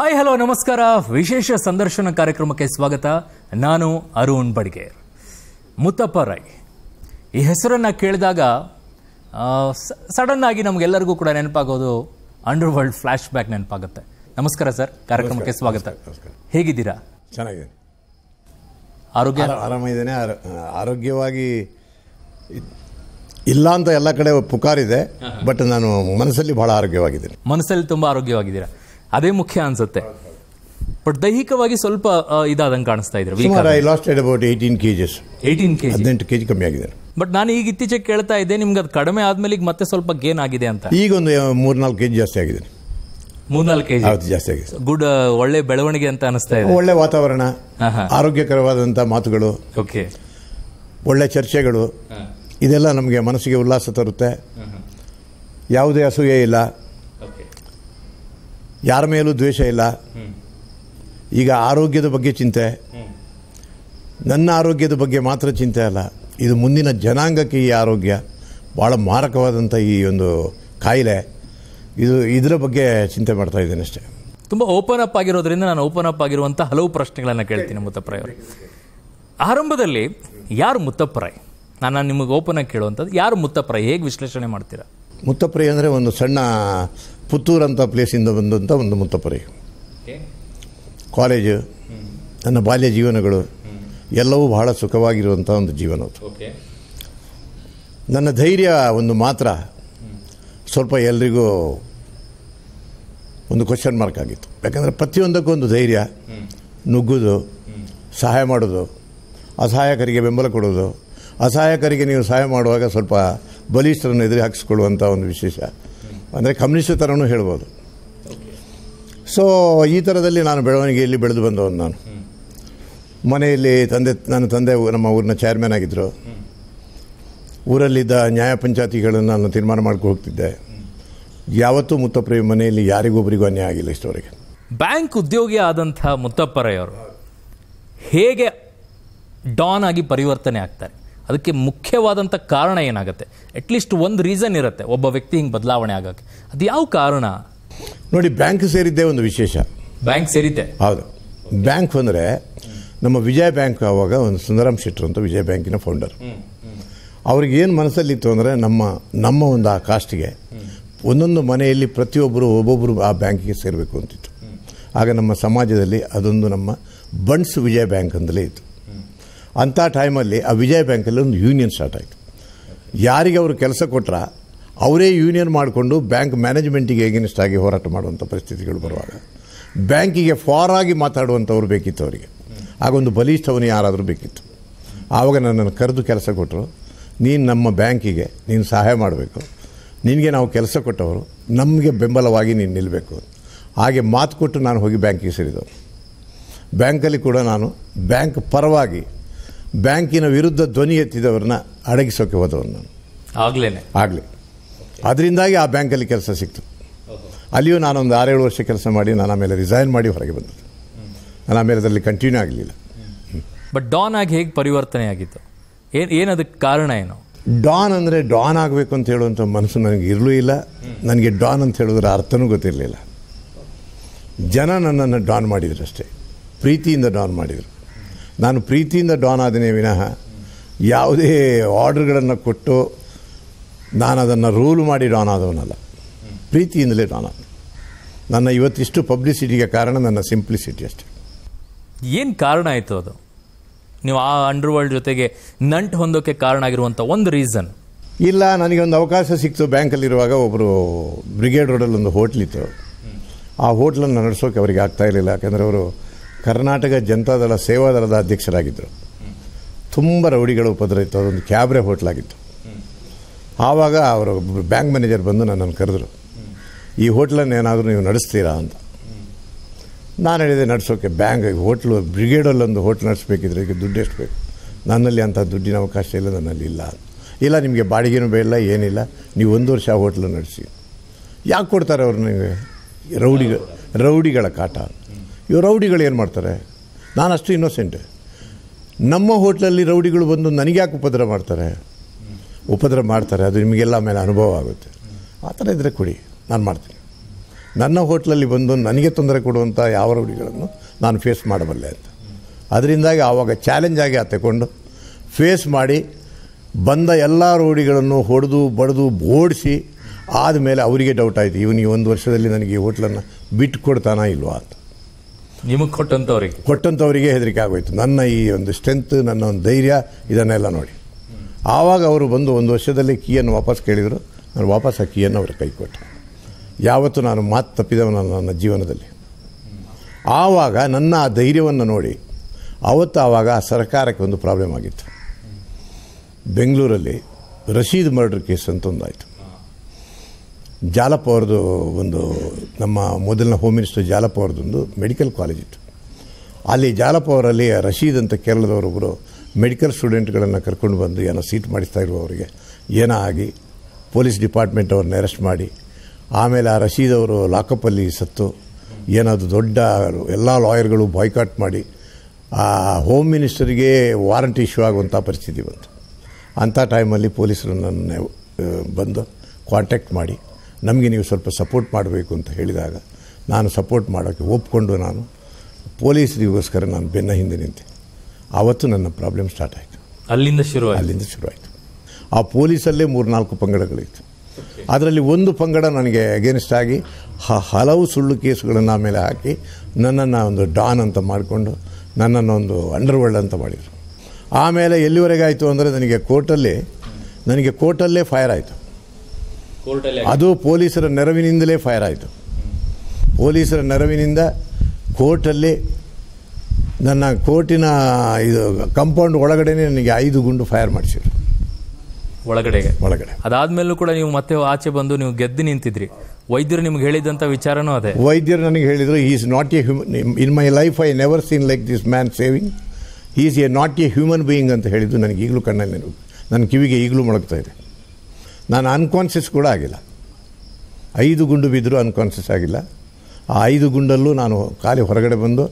hi hello ನಮಸ್ಕಾರ ವಿಶೇಷ ಸಂದರ್ಶನ ಕಾರ್ಯಕ್ರಮಕ್ಕೆ ಸ್ವಾಗತ ನಾನು ಅರುಣ್ ಬಡ್ಗೇರ್ ಮುತ್ತಪ್ಪ ರಾಯ್ ಈ ಹೆಸರನ್ನು ಕೇಳಿದಾಗ ಸಡನ್ ಆಗಿ ನಮಗೆಲ್ಲರಿಗೂ ಕೂಡ ನೆನಪಾಗೋದು ಅಂಡರ್ ವರ್ಲ್ಡ್ ಫ್ಲ್ಯಾಶ್ ಬ್ಯಾಕ್ ನೆನಪಾಗುತ್ತೆ ನಮಸ್ಕಾರ ಸರ್ ಕಾರ್ಯಕ್ರಮಕ್ಕೆ ಸ್ವಾಗತ ಹೇಗಿದ್ದೀರಾ ಚೆನ್ನಾಗಿದೆ ಆರೋಗ್ಯ ಆರಾಮಿದ್ದೇನೆ ಆರೋಗ್ಯವಾಗಿ ಇಲ್ಲ ಅಂತ ಎಲ್ಲ ಕಡೆ ಪುಕಾರಿದೆ ಬಟ್ ನಾನು ಮನಸ್ಸಲ್ಲಿ ಬಹಳ ಆರೋಗ್ಯವಾಗಿದ್ದೀನಿ ಮನಸ್ಸಲ್ಲಿ ತುಂಬ ಆರೋಗ್ಯವಾಗಿದ್ದೀರಾ ಅದೇ ಮುಖ್ಯ ಅನ್ಸುತ್ತೆ ಬಟ್ ದೈಹಿಕವಾಗಿ ಸ್ವಲ್ಪ ಇದಾದಂಗೆ ಕಾಣಿಸ್ತಾ ಇದ್ರು ಕಮ್ಮಿ ಆಗಿದೆ ಬಟ್ ನಾನು ಈಗ ಇತ್ತೀಚೆಗೆ ಕೇಳ್ತಾ ಇದ್ದೆ ನಿಮ್ಗೆ ಅದು ಕಡಿಮೆ ಆದ್ಮೇಲೆ ಈಗ ಮತ್ತೆ ಸ್ವಲ್ಪ ಗೇನ್ ಆಗಿದೆ ಅಂತ ಈಗ ಒಂದು ಮೂರ್ನಾಲ್ಕು ಕೆಜಿ ಜಾಸ್ತಿ ಆಗಿದೆ ಮೂರ್ನಾಲ್ಕು ಕೆಜಿ ಜಾಸ್ತಿ ಆಗಿದೆ ಗುಡ್ ಒಳ್ಳೆ ಬೆಳವಣಿಗೆ ಅಂತ ಅನಿಸ್ತಾ ಇದೆ ಒಳ್ಳೆ ವಾತಾವರಣ ಆರೋಗ್ಯಕರವಾದಂತಹ ಮಾತುಗಳು ಓಕೆ ಒಳ್ಳೆ ಚರ್ಚೆಗಳು ಇದೆಲ್ಲ ನಮಗೆ ಮನಸ್ಸಿಗೆ ಉಲ್ಲಾಸ ತರುತ್ತೆ ಯಾವುದೇ ಅಸೂಯೆ ಇಲ್ಲ ಯಾರ ಮೇಲೂ ದ್ವೇಷ ಇಲ್ಲ ಈಗ ಆರೋಗ್ಯದ ಬಗ್ಗೆ ಚಿಂತೆ ನನ್ನ ಆರೋಗ್ಯದ ಬಗ್ಗೆ ಮಾತ್ರ ಚಿಂತೆ ಅಲ್ಲ ಇದು ಮುಂದಿನ ಜನಾಂಗಕ್ಕೆ ಈ ಆರೋಗ್ಯ ಭಾಳ ಮಾರಕವಾದಂಥ ಈ ಒಂದು ಕಾಯಿಲೆ ಇದು ಇದರ ಬಗ್ಗೆ ಚಿಂತೆ ಮಾಡ್ತಾ ಇದ್ದೇನೆ ಅಷ್ಟೇ ತುಂಬ ಓಪನ್ ಅಪ್ ಆಗಿರೋದ್ರಿಂದ ನಾನು ಓಪನ್ ಅಪ್ ಆಗಿರುವಂಥ ಹಲವು ಪ್ರಶ್ನೆಗಳನ್ನು ಕೇಳ್ತೀನಿ ಮುತ್ತಪ್ಪರಾಯವರು ಆರಂಭದಲ್ಲಿ ಯಾರು ಮುತ್ತಪ್ಪರಾಯ್ ನಾನು ನಿಮಗೆ ಓಪನ್ ಆಗಿ ಕೇಳುವಂಥದ್ದು ಯಾರು ಮುತ್ತಪ್ಪರಾಯ್ ಹೇಗೆ ವಿಶ್ಲೇಷಣೆ ಮಾಡ್ತೀರಾ ಮುತ್ತಪ್ಪರಿ ಅಂದರೆ ಒಂದು ಸಣ್ಣ ಪುತ್ತೂರು ಅಂತ ಪ್ಲೇಸಿಂದ ಬಂದಂಥ ಒಂದು ಮುತ್ತಪ್ಪರಿ ಕಾಲೇಜು ನನ್ನ ಬಾಲ್ಯ ಜೀವನಗಳು ಎಲ್ಲವೂ ಬಹಳ ಸುಖವಾಗಿರುವಂಥ ಒಂದು ಜೀವನ ನನ್ನ ಧೈರ್ಯ ಒಂದು ಮಾತ್ರ ಸ್ವಲ್ಪ ಎಲ್ರಿಗೂ ಒಂದು ಕ್ವಶನ್ ಮಾರ್ಕ್ ಆಗಿತ್ತು ಯಾಕಂದರೆ ಪ್ರತಿಯೊಂದಕ್ಕೂ ಒಂದು ಧೈರ್ಯ ನುಗ್ಗೋದು ಸಹಾಯ ಮಾಡೋದು ಅಸಹಾಯಕರಿಗೆ ಬೆಂಬಲ ಕೊಡೋದು ಅಸಹಾಯಕರಿಗೆ ನೀವು ಸಹಾಯ ಮಾಡುವಾಗ ಸ್ವಲ್ಪ ಬಲಿಷ್ಠರನ್ನು ಎದುರು ಹಾಕಿಸ್ಕೊಳ್ಳುವಂಥ ಒಂದು ವಿಶೇಷ ಅಂದರೆ ಕಮ್ಯುನಿಸ್ಟ್ ಥರನೂ ಹೇಳ್ಬೋದು ಸೊ ಈ ಥರದಲ್ಲಿ ನಾನು ಬೆಳವಣಿಗೆಯಲ್ಲಿ ಬೆಳೆದು ಬಂದವನು ನಾನು ಮನೆಯಲ್ಲಿ ತಂದೆ ನನ್ನ ತಂದೆ ನಮ್ಮ ಊರಿನ ಚೇರ್ಮನ್ ಆಗಿದ್ದರು ಊರಲ್ಲಿದ್ದ ನ್ಯಾಯ ಪಂಚಾಯತಿಗಳನ್ನು ನಾನು ತೀರ್ಮಾನ ಮಾಡ್ಕೊ ಹೋಗ್ತಿದ್ದೆ ಯಾವತ್ತೂ ಮುತ್ತಪ್ಪರಯ್ಯ ಮನೆಯಲ್ಲಿ ಯಾರಿಗೊಬ್ಬರಿಗೂ ಅನ್ಯಾಯ ಆಗಿಲ್ಲ ಇಷ್ಟವರೆಗೆ ಬ್ಯಾಂಕ್ ಉದ್ಯೋಗಿ ಆದಂಥ ಮುತ್ತಪ್ಪರಯ್ಯವರು ಹೇಗೆ ಡಾನ್ ಆಗಿ ಪರಿವರ್ತನೆ ಆಗ್ತಾರೆ ಅದಕ್ಕೆ ಮುಖ್ಯವಾದಂಥ ಕಾರಣ ಏನಾಗುತ್ತೆ ಅಟ್ಲೀಸ್ಟ್ ಒಂದು ರೀಸನ್ ಇರುತ್ತೆ ಒಬ್ಬ ವ್ಯಕ್ತಿ ಹಿಂಗೆ ಬದಲಾವಣೆ ಆಗೋಕ್ಕೆ ಅದು ಯಾವ ಕಾರಣ ನೋಡಿ ಬ್ಯಾಂಕ್ ಸೇರಿದ್ದೇ ಒಂದು ವಿಶೇಷ ಬ್ಯಾಂಕ್ ಸೇರಿದ್ದೆ ಹೌದು ಬ್ಯಾಂಕ್ ಅಂದರೆ ನಮ್ಮ ವಿಜಯ ಬ್ಯಾಂಕ್ ಆವಾಗ ಒಂದು ಸುಂದರಾಮ್ ಶೆಟ್ಟರ್ ಅಂತ ವಿಜಯ ಬ್ಯಾಂಕಿನ ಫೌಂಡರ್ ಅವ್ರಿಗೆ ಏನು ಮನಸ್ಸಲ್ಲಿತ್ತು ಅಂದರೆ ನಮ್ಮ ನಮ್ಮ ಒಂದು ಆ ಕಾಸ್ಟ್ಗೆ ಒಂದೊಂದು ಮನೆಯಲ್ಲಿ ಪ್ರತಿಯೊಬ್ಬರು ಒಬ್ಬೊಬ್ಬರು ಆ ಬ್ಯಾಂಕಿಗೆ ಸೇರಬೇಕು ಅಂತಿತ್ತು ಆಗ ನಮ್ಮ ಸಮಾಜದಲ್ಲಿ ಅದೊಂದು ನಮ್ಮ ಬಂಡ್ಸ್ ವಿಜಯ ಬ್ಯಾಂಕ್ ಅಂದಲೇ ಇತ್ತು ಅಂಥ ಟೈಮಲ್ಲಿ ಆ ವಿಜಯ ಬ್ಯಾಂಕಲ್ಲಿ ಒಂದು ಯೂನಿಯನ್ ಸ್ಟಾರ್ಟ್ ಆಯಿತು ಯಾರಿಗೆ ಅವರು ಕೆಲಸ ಕೊಟ್ಟರ ಅವರೇ ಯೂನಿಯನ್ ಮಾಡಿಕೊಂಡು ಬ್ಯಾಂಕ್ ಮ್ಯಾನೇಜ್ಮೆಂಟಿಗೆ ಎಗೇನಿಸ್ಟ್ ಆಗಿ ಹೋರಾಟ ಮಾಡುವಂಥ ಪರಿಸ್ಥಿತಿಗಳು ಬರುವಾಗ ಬ್ಯಾಂಕಿಗೆ ಫಾರ್ ಆಗಿ ಮಾತಾಡುವಂಥವ್ರು ಬೇಕಿತ್ತು ಅವರಿಗೆ ಆಗೊಂದು ಬಲಿಷ್ಠವನು ಯಾರಾದರೂ ಬೇಕಿತ್ತು ಆವಾಗ ನನ್ನನ್ನು ಕರೆದು ಕೆಲಸ ಕೊಟ್ಟರು ನೀನು ನಮ್ಮ ಬ್ಯಾಂಕಿಗೆ ನೀನು ಸಹಾಯ ಮಾಡಬೇಕು ನಿನಗೆ ನಾವು ಕೆಲಸ ಕೊಟ್ಟವರು ನಮಗೆ ಬೆಂಬಲವಾಗಿ ನೀನು ನಿಲ್ಲಬೇಕು ಹಾಗೆ ಮಾತು ಕೊಟ್ಟು ನಾನು ಹೋಗಿ ಬ್ಯಾಂಕಿಗೆ ಸೇರಿದವರು ಬ್ಯಾಂಕಲ್ಲಿ ಕೂಡ ನಾನು ಬ್ಯಾಂಕ್ ಪರವಾಗಿ ಬ್ಯಾಂಕಿನ ವಿರುದ್ಧ ಧ್ವನಿ ಎತ್ತಿದವ್ರನ್ನ ಅಡಗಿಸೋಕೆ ಹೋದವ್ರನ್ನ ನಾನು ಆಗಲೇ ಆಗಲಿ ಅದರಿಂದಾಗಿ ಆ ಬ್ಯಾಂಕಲ್ಲಿ ಕೆಲಸ ಸಿಕ್ತು ಅಲ್ಲಿಯೂ ನಾನೊಂದು ಆರೇಳು ವರ್ಷ ಕೆಲಸ ಮಾಡಿ ನಾನು ಆಮೇಲೆ ರಿಸೈನ್ ಮಾಡಿ ಹೊರಗೆ ಬಂದದ್ದು ನಾನು ಆಮೇಲೆ ಅದರಲ್ಲಿ ಕಂಟಿನ್ಯೂ ಆಗಲಿಲ್ಲ ಬಟ್ ಡಾನ್ ಆಗಿ ಹೇಗೆ ಪರಿವರ್ತನೆ ಆಗಿತ್ತು ಏನು ಏನದಕ್ಕೆ ಕಾರಣ ಏನು ಡಾನ್ ಅಂದರೆ ಡಾನ್ ಆಗಬೇಕು ಅಂತ ಹೇಳುವಂಥ ಮನಸ್ಸು ನನಗೆ ಇರಲೂ ಇಲ್ಲ ನನಗೆ ಡಾನ್ ಅಂತ ಹೇಳಿದ್ರೆ ಅರ್ಥನೂ ಗೊತ್ತಿರಲಿಲ್ಲ ಜನ ನನ್ನನ್ನು ಡಾನ್ ಮಾಡಿದ್ರು ಅಷ್ಟೇ ಪ್ರೀತಿಯಿಂದ ಡಾನ್ ಮಾಡಿದರು ನಾನು ಪ್ರೀತಿಯಿಂದ ಡಾನ್ ಆದೇನೆ ವಿನಃ ಯಾವುದೇ ಆರ್ಡ್ರ್ಗಳನ್ನು ಕೊಟ್ಟು ನಾನು ಅದನ್ನು ರೂಲ್ ಮಾಡಿ ಡಾನ್ ಆದವನಲ್ಲ ಪ್ರೀತಿಯಿಂದಲೇ ಡಾನ್ ಆದ ನನ್ನ ಇವತ್ತಿಷ್ಟು ಪಬ್ಲಿಸಿಟಿಗೆ ಕಾರಣ ನನ್ನ ಸಿಂಪ್ಲಿಸಿಟಿ ಅಷ್ಟೆ ಏನು ಕಾರಣ ಆಯಿತು ಅದು ನೀವು ಆ ಅಂಡರ್ ವರ್ಲ್ಡ್ ಜೊತೆಗೆ ನಂಟು ಹೊಂದೋಕ್ಕೆ ಕಾರಣ ಆಗಿರುವಂಥ ಒಂದು ರೀಸನ್ ಇಲ್ಲ ನನಗೆ ಒಂದು ಅವಕಾಶ ಸಿಕ್ತು ಬ್ಯಾಂಕಲ್ಲಿರುವಾಗ ಒಬ್ಬರು ಬ್ರಿಗೇಡ್ ರೋಡಲ್ಲಿ ಒಂದು ಹೋಟ್ಲಿತ್ತು ಆ ಹೋಟ್ಲನ್ನು ನಡೆಸೋಕೆ ಅವರಿಗೆ ಆಗ್ತಾ ಇರಲಿಲ್ಲ ಯಾಕೆಂದರೆ ಅವರು ಕರ್ನಾಟಕ ಜನತಾದಳ ಸೇವಾದಳದ ಅಧ್ಯಕ್ಷರಾಗಿದ್ದರು ತುಂಬ ರೌಡಿಗಳು ಉಪದ್ರ ಇತ್ತು ಅದೊಂದು ಕ್ಯಾಬ್ರೆ ಹೋಟ್ಲಾಗಿತ್ತು ಆವಾಗ ಅವರು ಬ್ಯಾಂಕ್ ಮ್ಯಾನೇಜರ್ ಬಂದು ನನ್ನನ್ನು ಕರೆದ್ರು ಈ ಹೋಟ್ಲನ್ನು ಏನಾದರೂ ನೀವು ನಡೆಸ್ತೀರಾ ಅಂತ ನಾನು ಹೇಳಿದೆ ನಡೆಸೋಕೆ ಬ್ಯಾಂಕ್ ಹೋಟ್ಲು ಬ್ರಿಗೇಡಲ್ಲೊಂದು ಹೋಟ್ಲ್ ನಡೆಸಬೇಕಿದ್ರೆ ಈಗ ದುಡ್ಡು ಎಷ್ಟು ಬೇಕು ನನ್ನಲ್ಲಿ ಅಂಥ ದುಡ್ಡಿನ ಅವಕಾಶ ಇಲ್ಲ ನನ್ನಲ್ಲಿ ಇಲ್ಲ ಇಲ್ಲ ನಿಮಗೆ ಬಾಡಿಗೆನೂ ಬೇಡ ಏನಿಲ್ಲ ನೀವು ಒಂದು ವರ್ಷ ಹೋಟ್ಲು ನಡೆಸಿ ಯಾಕೆ ಕೊಡ್ತಾರೆ ಅವ್ರು ನಿಮಗೆ ರೌಡಿಗಳು ರೌಡಿಗಳ ಕಾಟ ಇವರು ರೌಡಿಗಳು ಏನು ಮಾಡ್ತಾರೆ ನಾನು ಅಷ್ಟು ಇನ್ನೋಸೆಂಟ್ ನಮ್ಮ ಹೋಟ್ಲಲ್ಲಿ ರೌಡಿಗಳು ಬಂದು ನನಗೆ ಯಾಕೆ ಉಪದ್ರ ಮಾಡ್ತಾರೆ ಉಪದ್ರ ಮಾಡ್ತಾರೆ ಅದು ನಿಮಗೆಲ್ಲ ಮೇಲೆ ಅನುಭವ ಆಗುತ್ತೆ ಆ ಥರ ಇದ್ದರೆ ಕೊಡಿ ನಾನು ಮಾಡ್ತೀನಿ ನನ್ನ ಹೋಟ್ಲಲ್ಲಿ ಬಂದು ನನಗೆ ತೊಂದರೆ ಕೊಡುವಂಥ ಯಾವ ರೌಡಿಗಳನ್ನು ನಾನು ಫೇಸ್ ಮಾಡಬಲ್ಲೆ ಅಂತ ಅದರಿಂದಾಗಿ ಆವಾಗ ಆಗಿ ಆ ತಗೊಂಡು ಫೇಸ್ ಮಾಡಿ ಬಂದ ಎಲ್ಲ ರೌಡಿಗಳನ್ನು ಹೊಡೆದು ಬಡಿದು ಓಡಿಸಿ ಆದಮೇಲೆ ಅವರಿಗೆ ಡೌಟ್ ಆಯಿತು ಈ ಒಂದು ವರ್ಷದಲ್ಲಿ ನನಗೆ ಈ ಹೋಟ್ಲನ್ನು ಬಿಟ್ಟು ಕೊಡ್ತಾನಾ ಇಲ್ವಾ ಅಂತ ನಿಮಗೆ ಕೊಟ್ಟಂಥವ್ರಿಗೆ ಕೊಟ್ಟಂಥವರಿಗೆ ಹೆದರಿಕೆ ಆಗೋಯ್ತು ನನ್ನ ಈ ಒಂದು ಸ್ಟ್ರೆಂತ್ ನನ್ನ ಒಂದು ಧೈರ್ಯ ಇದನ್ನೆಲ್ಲ ನೋಡಿ ಆವಾಗ ಅವರು ಬಂದು ಒಂದು ವರ್ಷದಲ್ಲಿ ಕೀಯನ್ನು ವಾಪಸ್ ಕೇಳಿದರು ನಾನು ವಾಪಸ್ ಆ ಕೀಯನ್ನು ಅವರ ಕೈ ಕೊಟ್ಟೆ ಯಾವತ್ತು ನಾನು ಮಾತು ತಪ್ಪಿದವನ ನನ್ನ ಜೀವನದಲ್ಲಿ ಆವಾಗ ನನ್ನ ಆ ಧೈರ್ಯವನ್ನು ನೋಡಿ ಅವತ್ತು ಆವಾಗ ಸರ್ಕಾರಕ್ಕೆ ಒಂದು ಪ್ರಾಬ್ಲಮ್ ಆಗಿತ್ತು ಬೆಂಗಳೂರಲ್ಲಿ ರಶೀದ್ ಮರ್ಡರ್ ಕೇಸ್ ಅಂತ ಒಂದಾಯಿತು ಜಾಲಪ್ಪ ಅವ್ರದ್ದು ಒಂದು ನಮ್ಮ ಮೊದಲಿನ ಹೋಮ್ ಮಿನಿಸ್ಟರ್ ಜಾಲಪ್ಪ ಅವ್ರದ್ದೊಂದು ಮೆಡಿಕಲ್ ಕಾಲೇಜ್ ಇತ್ತು ಅಲ್ಲಿ ಜಾಲಪ್ಪ ಅವರಲ್ಲಿ ರಶೀದ್ ಅಂತ ಕೇರಳದವರೊಬ್ಬರು ಮೆಡಿಕಲ್ ಸ್ಟೂಡೆಂಟ್ಗಳನ್ನು ಕರ್ಕೊಂಡು ಬಂದು ಏನೋ ಸೀಟ್ ಮಾಡಿಸ್ತಾ ಇರುವವರಿಗೆ ಏನೋ ಆಗಿ ಪೊಲೀಸ್ ಡಿಪಾರ್ಟ್ಮೆಂಟ್ ಅವ್ರನ್ನ ಅರೆಸ್ಟ್ ಮಾಡಿ ಆಮೇಲೆ ಆ ರಶೀದ್ ಅವರು ಲಾಕಪ್ಪಲ್ಲಿ ಸತ್ತು ಏನಾದರೂ ದೊಡ್ಡ ಎಲ್ಲ ಲಾಯರ್ಗಳು ಬಾಯ್ಕಾಟ್ ಮಾಡಿ ಆ ಹೋಮ್ ಮಿನಿಸ್ಟರಿಗೆ ವಾರಂಟಿ ಇಶ್ಯೂ ಆಗುವಂಥ ಪರಿಸ್ಥಿತಿ ಬಂತು ಅಂಥ ಟೈಮಲ್ಲಿ ಪೊಲೀಸರು ನನ್ನ ಬಂದು ಕಾಂಟ್ಯಾಕ್ಟ್ ಮಾಡಿ ನಮಗೆ ನೀವು ಸ್ವಲ್ಪ ಸಪೋರ್ಟ್ ಮಾಡಬೇಕು ಅಂತ ಹೇಳಿದಾಗ ನಾನು ಸಪೋರ್ಟ್ ಮಾಡೋಕ್ಕೆ ಒಪ್ಕೊಂಡು ನಾನು ಪೊಲೀಸರಿಗೋಸ್ಕರ ನಾನು ಬೆನ್ನ ಹಿಂದೆ ನಿಂತೆ ಆವತ್ತು ನನ್ನ ಪ್ರಾಬ್ಲಮ್ ಸ್ಟಾರ್ಟ್ ಆಯಿತು ಅಲ್ಲಿಂದ ಶುರು ಅಲ್ಲಿಂದ ಶುರುವಾಯಿತು ಆ ಪೊಲೀಸಲ್ಲೇ ಮೂರು ನಾಲ್ಕು ಪಂಗಡಗಳಿತ್ತು ಅದರಲ್ಲಿ ಒಂದು ಪಂಗಡ ನನಗೆ ಅಗೇನ್ಸ್ಟ್ ಆಗಿ ಹಲವು ಸುಳ್ಳು ಕೇಸುಗಳನ್ನು ಆಮೇಲೆ ಹಾಕಿ ನನ್ನನ್ನು ಒಂದು ಡಾನ್ ಅಂತ ಮಾಡಿಕೊಂಡು ನನ್ನನ್ನು ಒಂದು ಅಂಡರ್ ಅಂತ ಮಾಡಿದರು ಆಮೇಲೆ ಎಲ್ಲಿವರೆಗಾಯಿತು ಅಂದರೆ ನನಗೆ ಕೋರ್ಟಲ್ಲಿ ನನಗೆ ಕೋರ್ಟಲ್ಲೇ ಫೈರ್ ಆಯಿತು ಅದು ಪೊಲೀಸರ ನೆರವಿನಿಂದಲೇ ಫೈರ್ ಆಯಿತು ಪೊಲೀಸರ ನೆರವಿನಿಂದ ಕೋರ್ಟಲ್ಲಿ ನನ್ನ ಕೋರ್ಟಿನ ಇದು ಕಂಪೌಂಡ್ ಒಳಗಡೆ ನನಗೆ ಐದು ಗುಂಡು ಫೈರ್ ಮಾಡಿಸಿದ್ರು ಒಳಗಡೆಗೆ ಒಳಗಡೆ ಅದಾದ್ಮೇಲೂ ಕೂಡ ನೀವು ಮತ್ತೆ ಆಚೆ ಬಂದು ನೀವು ಗೆದ್ದು ನಿಂತಿದ್ರಿ ವೈದ್ಯರು ನಿಮ್ಗೆ ಹೇಳಿದಂಥ ವಿಚಾರನೂ ಅದೇ ವೈದ್ಯರು ನನಗೆ ಹೇಳಿದರು is not a human in my life I never seen like this man saving is a not a human being ಅಂತ ಹೇಳಿದ್ದು ನನಗೆ ಈಗಲೂ ಕಣ್ಣಲ್ಲಿ ನನ್ನ ಕಿವಿಗೆ ಈಗಲೂ ಮೊಳಗ್ತಾ ಇದೆ ನಾನು ಅನ್ಕಾನ್ಷಿಯಸ್ ಕೂಡ ಆಗಿಲ್ಲ ಐದು ಗುಂಡು ಬಿದ್ದರೂ ಅನ್ಕಾನ್ಷಿಯಸ್ ಆಗಿಲ್ಲ ಆ ಐದು ಗುಂಡಲ್ಲೂ ನಾನು ಖಾಲಿ ಹೊರಗಡೆ ಬಂದು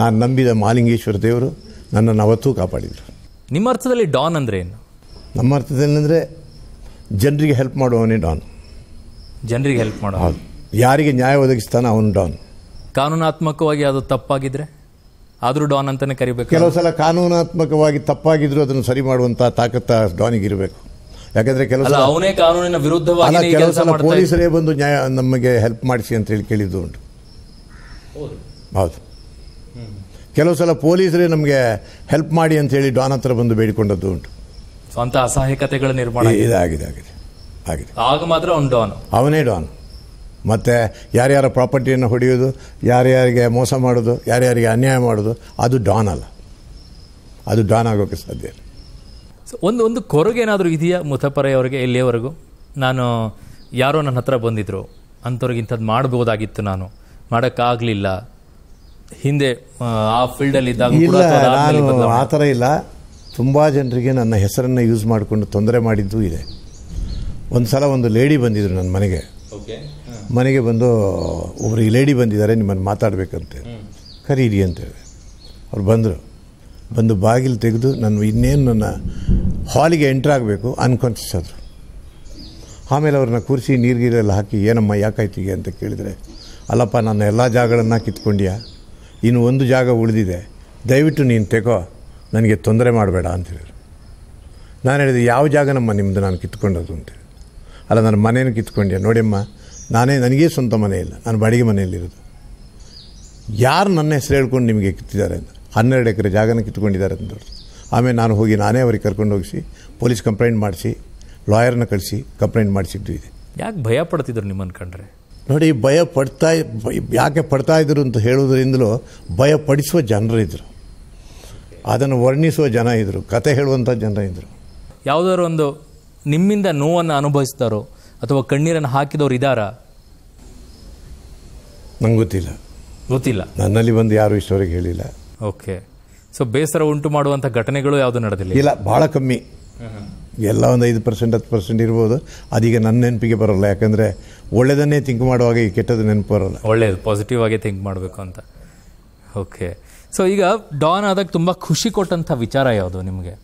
ನಾನು ನಂಬಿದ ಮಾಲಿಂಗೇಶ್ವರ ದೇವರು ನನ್ನನ್ನು ಅವತ್ತೂ ಕಾಪಾಡಿದರು ನಿಮ್ಮ ಅರ್ಥದಲ್ಲಿ ಡಾನ್ ಅಂದರೆ ಏನು ನಮ್ಮ ಅರ್ಥದಲ್ಲಿ ಅಂದರೆ ಜನರಿಗೆ ಹೆಲ್ಪ್ ಮಾಡುವವನೇ ಡಾನ್ ಜನರಿಗೆ ಹೆಲ್ಪ್ ಮಾಡೋ ಹೌದು ಯಾರಿಗೆ ನ್ಯಾಯ ಒದಗಿಸ್ತಾನೆ ಅವನು ಡಾನ್ ಕಾನೂನಾತ್ಮಕವಾಗಿ ಅದು ತಪ್ಪಾಗಿದ್ದರೆ ಆದರೂ ಡಾನ್ ಅಂತಲೇ ಕರಿಬೇಕು ಕೆಲವು ಸಲ ಕಾನೂನಾತ್ಮಕವಾಗಿ ತಪ್ಪಾಗಿದ್ದರೂ ಅದನ್ನು ಸರಿ ಮಾಡುವಂಥ ತಾಕತ್ತ ಇರಬೇಕು ಯಾಕಂದ್ರೆ ಕೆಲಸ ಕಾನೂನಿನ ಪೊಲೀಸರೇ ಬಂದು ನ್ಯಾಯ ನಮಗೆ ಹೆಲ್ಪ್ ಮಾಡಿಸಿ ಅಂತ ಹೇಳಿ ಕೇಳಿದ್ದು ಉಂಟು ಹೌದು ಕೆಲವು ಸಲ ಪೊಲೀಸರೇ ನಮಗೆ ಹೆಲ್ಪ್ ಮಾಡಿ ಅಂತ ಹೇಳಿ ಡಾನ್ ಹತ್ರ ಬಂದು ಬೇಡಿಕೊಂಡದ್ದು ಉಂಟು ಸ್ವಂತ ಅಸಹಾಯಕತೆಗಳ ನಿರ್ಮಾಣ ಇದಾಗಿದೆ ಆಗಿದೆ ಆಗಿದೆ ಆಗ ಮಾತ್ರ ಅವನು ಡಾನ್ ಅವನೇ ಡಾನ್ ಮತ್ತೆ ಯಾರ್ಯಾರ ಪ್ರಾಪರ್ಟಿಯನ್ನು ಹೊಡೆಯೋದು ಯಾರ್ಯಾರಿಗೆ ಮೋಸ ಮಾಡೋದು ಯಾರ್ಯಾರಿಗೆ ಅನ್ಯಾಯ ಮಾಡೋದು ಅದು ಡಾನ್ ಅಲ್ಲ ಅದು ಡಾನ್ ಆಗೋಕ್ಕೆ ಸಾಧ್ಯ ಇಲ್ಲ ಸೊ ಒಂದು ಒಂದು ಕೊರಗೆ ಏನಾದರೂ ಇದೆಯಾ ಮುತಪರೆಯವರಿಗೆ ಎಲ್ಲಿಯವರೆಗೂ ನಾನು ಯಾರೋ ನನ್ನ ಹತ್ರ ಬಂದಿದ್ದರು ಅಂಥವ್ರಿಗೆ ಇಂಥದ್ದು ಮಾಡ್ಬೋದಾಗಿತ್ತು ನಾನು ಮಾಡೋಕ್ಕಾಗಲಿಲ್ಲ ಹಿಂದೆ ಆ ಫೀಲ್ಡಲ್ಲಿ ಇದ್ದಾಗ ಆ ಥರ ಇಲ್ಲ ತುಂಬ ಜನರಿಗೆ ನನ್ನ ಹೆಸರನ್ನು ಯೂಸ್ ಮಾಡಿಕೊಂಡು ತೊಂದರೆ ಮಾಡಿದ್ದು ಇದೆ ಒಂದು ಸಲ ಒಂದು ಲೇಡಿ ಬಂದಿದ್ರು ನನ್ನ ಮನೆಗೆ ಮನೆಗೆ ಬಂದು ಒಬ್ಬರು ಈ ಲೇಡಿ ಬಂದಿದ್ದಾರೆ ನಿಮ್ಮನ್ನು ಮಾತಾಡಬೇಕಂತೆ ಕರೀರಿ ಅಂತೇಳಿ ಅವ್ರು ಬಂದರು ಬಂದು ಬಾಗಿಲು ತೆಗೆದು ನಾನು ಇನ್ನೇನು ನನ್ನ ಹಾಲಿಗೆ ಎಂಟ್ರ್ ಆಗಬೇಕು ಎಂಟ್ರಾಗಬೇಕು ಆದರು ಆಮೇಲೆ ಅವ್ರನ್ನ ಕೂರಿಸಿ ನೀರು ಹಾಕಿ ಏನಮ್ಮ ಯಾಕಾಯ್ತಿಗೆ ಅಂತ ಕೇಳಿದರೆ ಅಲ್ಲಪ್ಪ ನನ್ನ ಎಲ್ಲ ಜಾಗಗಳನ್ನು ಕಿತ್ಕೊಂಡಿಯ ಇನ್ನು ಒಂದು ಜಾಗ ಉಳಿದಿದೆ ದಯವಿಟ್ಟು ನೀನು ತೆಗೋ ನನಗೆ ತೊಂದರೆ ಮಾಡಬೇಡ ಅಂತ ಹೇಳಿದರು ನಾನು ಹೇಳಿದೆ ಯಾವ ಜಾಗನಮ್ಮ ನಿಮ್ಮದು ನಾನು ಕಿತ್ಕೊಂಡದ್ದು ಅಂತೇಳಿ ಅಲ್ಲ ನನ್ನ ಮನೇನ ಕಿತ್ಕೊಂಡ್ಯ ನೋಡಿಯಮ್ಮ ನಾನೇ ನನಗೇ ಸ್ವಂತ ಮನೆಯಿಲ್ಲ ಇಲ್ಲ ನಾನು ಬಾಡಿಗೆ ಮನೆಯಲ್ಲಿರೋದು ಯಾರು ನನ್ನ ಹೆಸರು ಹೇಳ್ಕೊಂಡು ನಿಮಗೆ ಕಿತ್ತಿದ್ದಾರೆ ಅಂತ ಹನ್ನೆರಡು ಎಕರೆ ಜಾಗನ ಕಿತ್ಕೊಂಡಿದ್ದಾರೆ ಅಂತ ಆಮೇಲೆ ನಾನು ಹೋಗಿ ನಾನೇ ಅವ್ರಿಗೆ ಕರ್ಕೊಂಡು ಹೋಗಿಸಿ ಪೊಲೀಸ್ ಕಂಪ್ಲೇಂಟ್ ಮಾಡಿಸಿ ಲಾಯರ್ನ ಕಳಿಸಿ ಕಂಪ್ಲೇಂಟ್ ಮಾಡಿಸಿದ್ದು ಇದೆ ಯಾಕೆ ಭಯ ಪಡ್ತಿದ್ರು ನಿಮ್ಮನ್ನು ಕಂಡ್ರೆ ನೋಡಿ ಭಯ ಪಡ್ತಾ ಯಾಕೆ ಪಡ್ತಾ ಇದ್ರು ಅಂತ ಹೇಳೋದ್ರಿಂದಲೂ ಭಯ ಪಡಿಸುವ ಜನರಿದ್ದರು ಅದನ್ನು ವರ್ಣಿಸುವ ಜನ ಇದ್ದರು ಕತೆ ಹೇಳುವಂಥ ಜನ ಇದ್ದರು ಯಾವುದಾದ್ರು ಒಂದು ನಿಮ್ಮಿಂದ ನೋವನ್ನು ಅನುಭವಿಸ್ತಾರೋ ಅಥವಾ ಕಣ್ಣೀರನ್ನು ಹಾಕಿದವರು ಇದ್ದಾರಾ ನಂಗೆ ಗೊತ್ತಿಲ್ಲ ಗೊತ್ತಿಲ್ಲ ನನ್ನಲ್ಲಿ ಬಂದು ಯಾರು ಇಷ್ಟವರೆಗೆ ಹೇಳಿಲ್ಲ ಓಕೆ ಸೊ ಬೇಸರ ಉಂಟು ಮಾಡುವಂಥ ಘಟನೆಗಳು ಯಾವುದು ನಡೆದಿಲ್ಲ ಇಲ್ಲ ಭಾಳ ಕಮ್ಮಿ ಎಲ್ಲ ಒಂದು ಐದು ಪರ್ಸೆಂಟ್ ಹತ್ತು ಪರ್ಸೆಂಟ್ ಇರ್ಬೋದು ಅದೀಗ ನನ್ನ ನೆನಪಿಗೆ ಬರೋಲ್ಲ ಯಾಕಂದರೆ ಒಳ್ಳೆಯದನ್ನೇ ಥಿಂಕ್ ಮಾಡುವಾಗ ಈ ಕೆಟ್ಟದ್ದು ನೆನಪು ಬರೋಲ್ಲ ಒಳ್ಳೆಯದು ಪಾಸಿಟಿವ್ ಆಗೇ ಥಿಂಕ್ ಮಾಡಬೇಕು ಅಂತ ಓಕೆ ಸೊ ಈಗ ಡಾನ್ ಆದಾಗ ತುಂಬ ಖುಷಿ ಕೊಟ್ಟಂಥ ವಿಚಾರ ಯಾವುದು ನಿಮಗೆ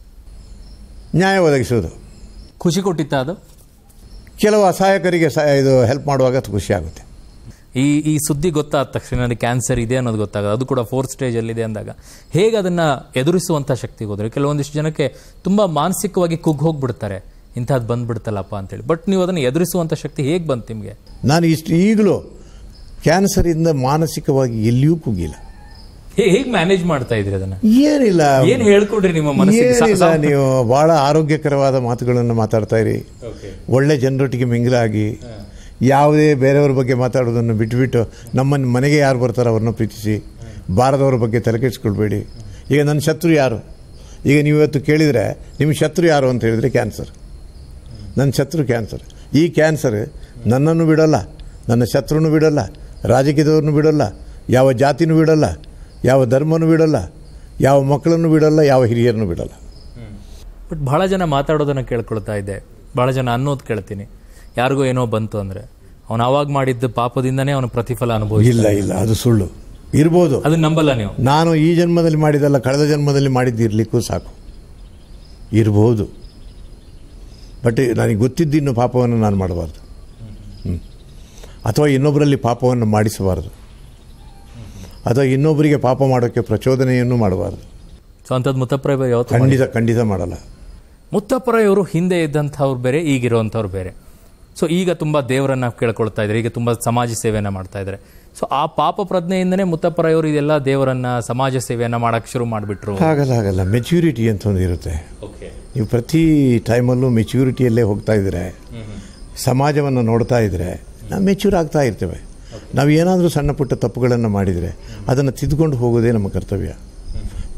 ನ್ಯಾಯ ಒದಗಿಸೋದು ಖುಷಿ ಕೊಟ್ಟಿತ್ತ ಅದು ಕೆಲವು ಅಸಹಾಯಕರಿಗೆ ಸಹ ಇದು ಹೆಲ್ಪ್ ಮಾಡುವಾಗ ಅದು ಖುಷಿ ಆಗುತ್ತೆ ಈ ಈ ಸುದ್ದಿ ಗೊತ್ತಾದ ತಕ್ಷಣ ನನಗೆ ಕ್ಯಾನ್ಸರ್ ಇದೆ ಅನ್ನೋದು ಗೊತ್ತಾಗೋದು ಅದು ಕೂಡ ಫೋರ್ತ್ ಇದೆ ಅಂದಾಗ ಹೇಗೆ ಅದನ್ನು ಎದುರಿಸುವಂಥ ಶಕ್ತಿಗೆ ಹೋದರೆ ಕೆಲವೊಂದಿಷ್ಟು ಜನಕ್ಕೆ ತುಂಬ ಮಾನಸಿಕವಾಗಿ ಕುಗ್ಗಿ ಹೋಗ್ಬಿಡ್ತಾರೆ ಇಂಥದ್ದು ಬಂದ್ಬಿಡ್ತಲ್ಲಪ್ಪ ಅಂತೇಳಿ ಬಟ್ ನೀವು ಅದನ್ನು ಎದುರಿಸುವಂಥ ಶಕ್ತಿ ಹೇಗೆ ಬಂತು ನಿಮಗೆ ನಾನು ಇಷ್ಟು ಈಗಲೂ ಕ್ಯಾನ್ಸರಿಂದ ಮಾನಸಿಕವಾಗಿ ಎಲ್ಲಿಯೂ ಕುಗ್ಗಿಲ್ಲ ಹೇಗೆ ಮ್ಯಾನೇಜ್ ಮಾಡ್ತಾ ಇದ್ರಿ ಅದನ್ನ ಏನಿಲ್ಲ ಏನು ಹೇಳ್ಕೊಡ್ರಿ ನಿಮ್ಮ ಮನಸ್ಸಿಗೆ ನೀವು ಬಹಳ ಆರೋಗ್ಯಕರವಾದ ಮಾತುಗಳನ್ನು ಮಾತಾಡ್ತಾ ಇರಿ ಒಳ್ಳೆ ಜನರೊಟ್ಟಿಗೆ ಮಿಂಗಲಾಗಿ ಯಾವುದೇ ಬೇರೆಯವ್ರ ಬಗ್ಗೆ ಮಾತಾಡೋದನ್ನು ಬಿಟ್ಬಿಟ್ಟು ನಮ್ಮನ್ನು ಮನೆಗೆ ಯಾರು ಬರ್ತಾರೋ ಅವ್ರನ್ನ ಪ್ರೀತಿಸಿ ಬಾರದವ್ರ ಬಗ್ಗೆ ತಲೆಕೆಡಿಸ್ಕೊಳ್ಬೇಡಿ ಈಗ ನನ್ನ ಶತ್ರು ಯಾರು ಈಗ ನೀವು ಇವತ್ತು ಕೇಳಿದರೆ ನಿಮ್ಮ ಶತ್ರು ಯಾರು ಅಂತ ಹೇಳಿದರೆ ಕ್ಯಾನ್ಸರ್ ನನ್ನ ಶತ್ರು ಕ್ಯಾನ್ಸರ್ ಈ ಕ್ಯಾನ್ಸರ್ ನನ್ನನ್ನು ಬಿಡೋಲ್ಲ ನನ್ನ ಶತ್ರುನೂ ಬಿಡೋಲ್ಲ ರಾಜಕೀಯದವ್ರನ್ನೂ ಬಿಡೋಲ್ಲ ಯಾವ ಜಾತಿನೂ ಬಿಡೋಲ್ಲ ಯಾವ ಧರ್ಮನೂ ಬಿಡೋಲ್ಲ ಯಾವ ಮಕ್ಕಳನ್ನು ಬಿಡೋಲ್ಲ ಯಾವ ಹಿರಿಯರನ್ನು ಬಿಡೋಲ್ಲ ಬಟ್ ಭಾಳ ಜನ ಮಾತಾಡೋದನ್ನು ಕೇಳ್ಕೊಳ್ತಾ ಇದ್ದೆ ಭಾಳ ಜನ ಅನ್ನೋದು ಕೇಳ್ತೀನಿ ಯಾರಿಗೋ ಏನೋ ಬಂತು ಅಂದರೆ ಅವನು ಆವಾಗ ಮಾಡಿದ್ದ ಪಾಪದಿಂದನೇ ಅವನ ಪ್ರತಿಫಲ ಅನುಭವ ಇಲ್ಲ ಇಲ್ಲ ಅದು ಸುಳ್ಳು ಇರ್ಬೋದು ಅದನ್ನ ನಂಬಲ್ಲ ನೀವು ನಾನು ಈ ಜನ್ಮದಲ್ಲಿ ಮಾಡಿದಲ್ಲ ಕಳೆದ ಜನ್ಮದಲ್ಲಿ ಇರ್ಲಿಕ್ಕೂ ಸಾಕು ಇರ್ಬೋದು ಬಟ್ ನನಗೆ ಗೊತ್ತಿದ್ದ ಇನ್ನು ಪಾಪವನ್ನು ನಾನು ಮಾಡಬಾರ್ದು ಅಥವಾ ಇನ್ನೊಬ್ಬರಲ್ಲಿ ಪಾಪವನ್ನು ಮಾಡಿಸಬಾರ್ದು ಅಥವಾ ಇನ್ನೊಬ್ಬರಿಗೆ ಪಾಪ ಮಾಡೋಕ್ಕೆ ಪ್ರಚೋದನೆಯನ್ನು ಮಾಡಬಾರ್ದು ಸೊ ಅಂಥದ್ದು ಮುತ್ತಪ್ಪ ಖಂಡಿತ ಖಂಡಿತ ಮಾಡಲ್ಲ ಮುತ್ತಪ್ಪರಾಯ್ ಅವರು ಹಿಂದೆ ಇದ್ದಂಥವ್ರು ಬೇರೆ ಈಗಿರುವಂಥವ್ರು ಬೇರೆ ಸೊ ಈಗ ತುಂಬ ದೇವರನ್ನು ಕೇಳ್ಕೊಳ್ತಾ ಇದ್ದಾರೆ ಈಗ ತುಂಬ ಸಮಾಜ ಸೇವೆಯನ್ನು ಮಾಡ್ತಾ ಇದ್ದಾರೆ ಸೊ ಆ ಪಾಪ ಪ್ರಜ್ಞೆಯಿಂದನೇ ಮುತ್ತಪ್ಪರವರು ಇದೆಲ್ಲ ದೇವರನ್ನ ಸಮಾಜ ಸೇವೆಯನ್ನು ಮಾಡೋಕ್ಕೆ ಶುರು ಮಾಡಿಬಿಟ್ರು ಆಗಲ್ಲ ಹಾಗಲ್ಲ ಮೆಚ್ಯೂರಿಟಿ ಅಂತ ಒಂದು ಇರುತ್ತೆ ನೀವು ಪ್ರತಿ ಟೈಮಲ್ಲೂ ಮೆಚ್ಯೂರಿಟಿಯಲ್ಲೇ ಹೋಗ್ತಾ ಇದ್ರೆ ಸಮಾಜವನ್ನು ನೋಡ್ತಾ ಇದ್ರೆ ನಾವು ಮೆಚ್ಯೂರ್ ಆಗ್ತಾ ಇರ್ತೇವೆ ನಾವು ಏನಾದರೂ ಸಣ್ಣ ಪುಟ್ಟ ತಪ್ಪುಗಳನ್ನು ಮಾಡಿದರೆ ಅದನ್ನು ತಿದ್ಕೊಂಡು ಹೋಗೋದೇ ನಮ್ಮ ಕರ್ತವ್ಯ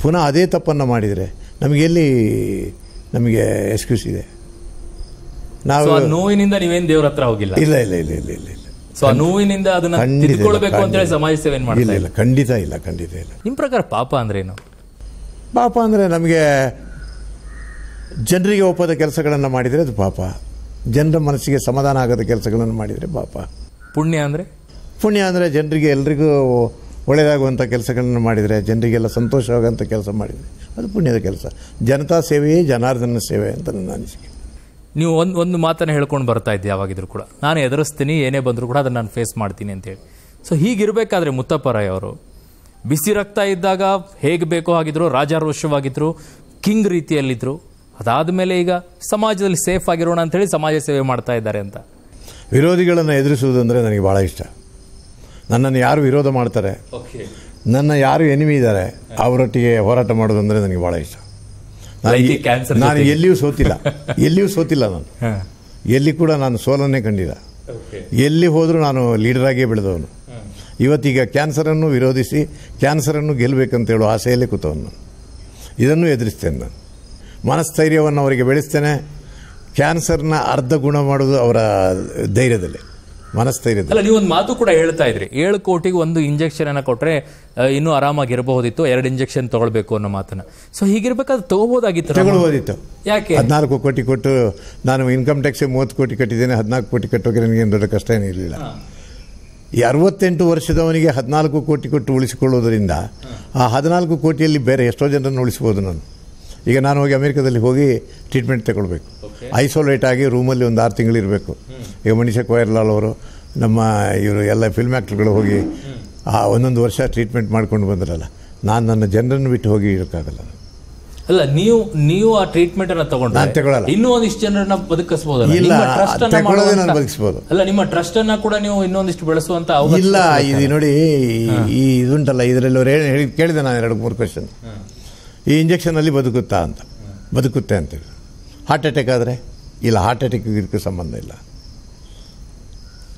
ಪುನಃ ಅದೇ ತಪ್ಪನ್ನು ಮಾಡಿದರೆ ನಮಗೆಲ್ಲಿ ನಮಗೆ ಎಕ್ಸ್ಕ್ಯೂಸ್ ಇದೆ ನಾವು ನೋವಿನಿಂದ ನೀವೇನು ದೇವ್ರ ಹತ್ರ ಹೋಗಿಲ್ಲ ಇಲ್ಲ ಇಲ್ಲ ಇಲ್ಲ ಇಲ್ಲ ಇಲ್ಲ ಸೊ ಆ ನೋವಿನಿಂದ ಅದನ್ನ ಅಂತ ಹೇಳಿ ಸಮಾಜ ಸೇವೆ ಮಾಡಿಲ್ಲ ಇಲ್ಲ ಖಂಡಿತ ಇಲ್ಲ ಖಂಡಿತ ಇಲ್ಲ ನಿಮ್ಮ ಪ್ರಕಾರ ಪಾಪ ಅಂದ್ರೇನು ಪಾಪ ಅಂದ್ರೆ ನಮಗೆ ಜನರಿಗೆ ಒಪ್ಪದ ಕೆಲಸಗಳನ್ನು ಮಾಡಿದ್ರೆ ಅದು ಪಾಪ ಜನರ ಮನಸ್ಸಿಗೆ ಸಮಾಧಾನ ಆಗದ ಕೆಲಸಗಳನ್ನು ಮಾಡಿದರೆ ಪಾಪ ಪುಣ್ಯ ಅಂದ್ರೆ ಪುಣ್ಯ ಅಂದ್ರೆ ಜನರಿಗೆ ಎಲ್ರಿಗೂ ಒಳ್ಳೆಯದಾಗುವಂಥ ಕೆಲಸಗಳನ್ನು ಮಾಡಿದರೆ ಜನರಿಗೆಲ್ಲ ಸಂತೋಷವಾಗುವಂಥ ಕೆಲಸ ಮಾಡಿದರೆ ಅದು ಪುಣ್ಯದ ಕೆಲಸ ಜನತಾ ಸೇವೆಯೇ ಜನಾರ್ದನ ಸೇವೆ ಅಂತ ನನ್ನ ಅನಿಸಿಕೆ ನೀವು ಒಂದು ಒಂದು ಮಾತನ್ನು ಹೇಳ್ಕೊಂಡು ಬರ್ತಾ ಇದ್ದೆ ಯಾವಾಗಿದ್ರು ಕೂಡ ನಾನು ಎದುರಿಸ್ತೀನಿ ಏನೇ ಬಂದರೂ ಕೂಡ ಅದನ್ನು ನಾನು ಫೇಸ್ ಮಾಡ್ತೀನಿ ಅಂತೇಳಿ ಸೊ ಹೀಗಿರಬೇಕಾದ್ರೆ ಮುತ್ತಪ್ಪ ರಾಯ್ ಅವರು ಬಿಸಿ ರಕ್ತ ಇದ್ದಾಗ ಹೇಗೆ ಬೇಕೋ ಆಗಿದ್ರು ರಾಜಾರೋಷವಾಗಿದ್ದರು ಕಿಂಗ್ ರೀತಿಯಲ್ಲಿದ್ದರು ಅದಾದ ಮೇಲೆ ಈಗ ಸಮಾಜದಲ್ಲಿ ಸೇಫ್ ಆಗಿರೋಣ ಅಂಥೇಳಿ ಸಮಾಜ ಸೇವೆ ಮಾಡ್ತಾ ಇದ್ದಾರೆ ಅಂತ ವಿರೋಧಿಗಳನ್ನು ಎದುರಿಸುವುದು ಅಂದರೆ ನನಗೆ ಭಾಳ ಇಷ್ಟ ನನ್ನನ್ನು ಯಾರು ವಿರೋಧ ಮಾಡ್ತಾರೆ ನನ್ನ ಯಾರು ಎನಿಮಿ ಇದ್ದಾರೆ ಅವರೊಟ್ಟಿಗೆ ಹೋರಾಟ ಮಾಡೋದು ಅಂದರೆ ನನಗೆ ಭಾಳ ಇಷ್ಟ ಕ್ಯಾನ್ಸರ್ ನಾನು ಎಲ್ಲಿಯೂ ಸೋತಿಲ್ಲ ಎಲ್ಲಿಯೂ ಸೋತಿಲ್ಲ ನಾನು ಎಲ್ಲಿ ಕೂಡ ನಾನು ಸೋಲನ್ನೇ ಕಂಡಿಲ್ಲ ಎಲ್ಲಿ ಹೋದರೂ ನಾನು ಲೀಡರಾಗಿಯೇ ಬೆಳೆದವನು ಇವತ್ತೀಗ ಕ್ಯಾನ್ಸರನ್ನು ವಿರೋಧಿಸಿ ಕ್ಯಾನ್ಸರನ್ನು ಗೆಲ್ಲಬೇಕಂತ ಹೇಳೋ ಆಸೆಯಲ್ಲೇ ಕೂತವನು ನಾನು ಇದನ್ನು ಎದುರಿಸ್ತೇನೆ ನಾನು ಮನಸ್ಥೈರ್ಯವನ್ನು ಅವರಿಗೆ ಬೆಳೆಸ್ತೇನೆ ಕ್ಯಾನ್ಸರ್ನ ಅರ್ಧ ಗುಣ ಮಾಡೋದು ಅವರ ಧೈರ್ಯದಲ್ಲಿ ಮನಸ್ಥೈರ್ಯ ಅಲ್ಲ ನೀವು ಒಂದು ಮಾತು ಕೂಡ ಹೇಳ್ತಾ ಇದ್ರಿ ಏಳು ಕೋಟಿಗೆ ಒಂದು ಇಂಜೆಕ್ಷನ್ ಅನ್ನ ಕೊಟ್ರೆ ಇನ್ನೂ ಆರಾಮಾಗಿ ಇರಬಹುದಿತ್ತು ಎರಡು ಇಂಜೆಕ್ಷನ್ ತಗೊಳ್ಬೇಕು ಅನ್ನೋ ಮಾತನ್ನ ಸೊ ಹೀಗಿರ್ಬೇಕಾದ್ರೆ ತಗೋಬಹುದಾಗಿತ್ತು ತಗೊಳ್ಬೋದಿತ್ತು ಯಾಕೆ ಹದಿನಾಲ್ಕು ಕೋಟಿ ಕೊಟ್ಟು ನಾನು ಇನ್ಕಮ್ ಟ್ಯಾಕ್ಸ್ ಮೂವತ್ತು ಕೋಟಿ ಕಟ್ಟಿದ್ದೇನೆ ಹದಿನಾಲ್ಕು ಕೋಟಿ ಕಟ್ಟೋಕೆ ನನಗೆ ದೊಡ್ಡ ಕಷ್ಟ ಏನಿರಲಿಲ್ಲ ಈ ಅರವತ್ತೆಂಟು ವರ್ಷದವನಿಗೆ ಹದಿನಾಲ್ಕು ಕೋಟಿ ಕೊಟ್ಟು ಉಳಿಸಿಕೊಳ್ಳೋದ್ರಿಂದ ಆ ಹದಿನಾಲ್ಕು ಕೋಟಿಯಲ್ಲಿ ಬೇರೆ ಎಷ್ಟೋ ಜನರನ್ನು ಉಳಿಸ್ಬೋದು ನಾನು ಈಗ ನಾನು ಹೋಗಿ ಅಮೇರಿಕಾದಲ್ಲಿ ಹೋಗಿ ಟ್ರೀಟ್ಮೆಂಟ್ ತಗೊಳ್ಬೇಕು ಐಸೋಲೇಟ್ ಆಗಿ ರೂಮಲ್ಲಿ ಒಂದು ಆರು ತಿಂಗಳಿರಬೇಕು ಈಗ ಮನೀಷಾ ಕೋಯರ್ಲಾಲ್ ಅವರು ನಮ್ಮ ಇವರು ಎಲ್ಲ ಫಿಲ್ಮ್ ಆ್ಯಕ್ಟ್ರುಗಳು ಹೋಗಿ ಆ ಒಂದೊಂದು ವರ್ಷ ಟ್ರೀಟ್ಮೆಂಟ್ ಮಾಡ್ಕೊಂಡು ಬಂದ್ರಲ್ಲ ನಾನು ನನ್ನ ಜನರನ್ನು ಬಿಟ್ಟು ಹೋಗಿ ಇರೋಕ್ಕಾಗಲ್ಲ ಅಲ್ಲ ನೀವು ನೀವು ಆ ಟ್ರೀಟ್ಮೆಂಟ್ ತಗೊಂಡು ನಾನು ತಗೊಳ್ಳಲ್ಲ ಇನ್ನೂ ಒಂದಿಷ್ಟು ಜನರನ್ನ ಬದುಕಿಸಬಹುದು ಇಲ್ಲ ತಗೊಳ್ಳೋದೇ ನಾನು ಬದುಕಿಸಬಹುದು ಅಲ್ಲ ನಿಮ್ಮ ಟ್ರಸ್ಟ್ ಕೂಡ ನೀವು ಇನ್ನೊಂದಿಷ್ಟು ಬೆಳೆಸುವಂತ ಇಲ್ಲ ಇದು ನೋಡಿ ಈ ಇದುಂಟಲ್ಲ ಇದರಲ್ಲಿ ಅವ್ರು ಹೇಳಿ ಕೇಳಿದೆ ನಾನು ಎರಡು ಮೂರು ಕ್ವೆಶನ್ ಈ ಇಂಜೆಕ್ಷನಲ್ಲಿ ಬದುಕುತ್ತಾ ಅಂತ ಬದುಕುತ್ತೆ ಅಂತೇಳಿ ಹಾರ್ಟ್ ಅಟ್ಯಾಕ್ ಆದರೆ ಇಲ್ಲ ಹಾರ್ಟ್ ಅಟ್ಯಾಕ್ ಇದಕ್ಕೂ ಸಂಬಂಧ ಇಲ್ಲ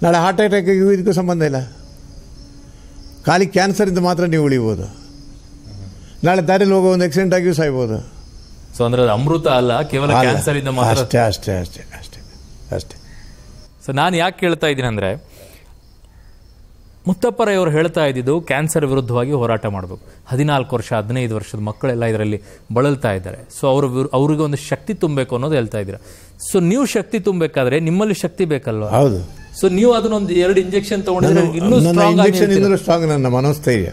ನಾಳೆ ಹಾರ್ಟ್ ಅಟ್ಯಾಕ್ ಇದಕ್ಕೂ ಸಂಬಂಧ ಇಲ್ಲ ಖಾಲಿ ಕ್ಯಾನ್ಸರಿಂದ ಮಾತ್ರ ನೀವು ಉಳಿಬೋದು ನಾಳೆ ದಾರಿಲಿ ಹೋಗೋ ಒಂದು ಆಕ್ಸಿಡೆಂಟ್ ಆಗಿಯೂ ಸಾಯ್ಬೋದು ಸೊ ಅಂದರೆ ಅಮೃತ ಅಲ್ಲ ಕೇವಲ ಕ್ಯಾನ್ಸರಿಂದ ಮಾತ್ರ ಅಷ್ಟೇ ಅಷ್ಟೇ ಅಷ್ಟೇ ಅಷ್ಟೇ ಅಷ್ಟೇ ಸೊ ನಾನು ಯಾಕೆ ಕೇಳ್ತಾ ಇದ್ದೀನಿ ಅಂದರೆ ಅವರು ಹೇಳ್ತಾ ಇದ್ದಿದ್ದು ಕ್ಯಾನ್ಸರ್ ವಿರುದ್ಧವಾಗಿ ಹೋರಾಟ ಮಾಡಬೇಕು ಹದಿನಾಲ್ಕು ವರ್ಷ ಹದಿನೈದು ವರ್ಷದ ಮಕ್ಕಳೆಲ್ಲ ಇದರಲ್ಲಿ ಬಳಲ್ತಾ ಇದ್ದಾರೆ ಸೊ ಅವರು ಅವರಿಗೆ ಒಂದು ಶಕ್ತಿ ತುಂಬಬೇಕು ಅನ್ನೋದು ಹೇಳ್ತಾ ಇದ್ದೀರಾ ಸೊ ನೀವು ಶಕ್ತಿ ತುಂಬಬೇಕಾದ್ರೆ ನಿಮ್ಮಲ್ಲಿ ಶಕ್ತಿ ಬೇಕಲ್ವ ಹೌದು ಸೊ ನೀವು ಅದನ್ನೊಂದು ಎರಡು ಇಂಜೆಕ್ಷನ್ ತಗೊಂಡಿದ್ರೆ ಸ್ಟ್ರಾಂಗ್ ನನ್ನ ಮನೋಸ್ಥೈರ್ಯ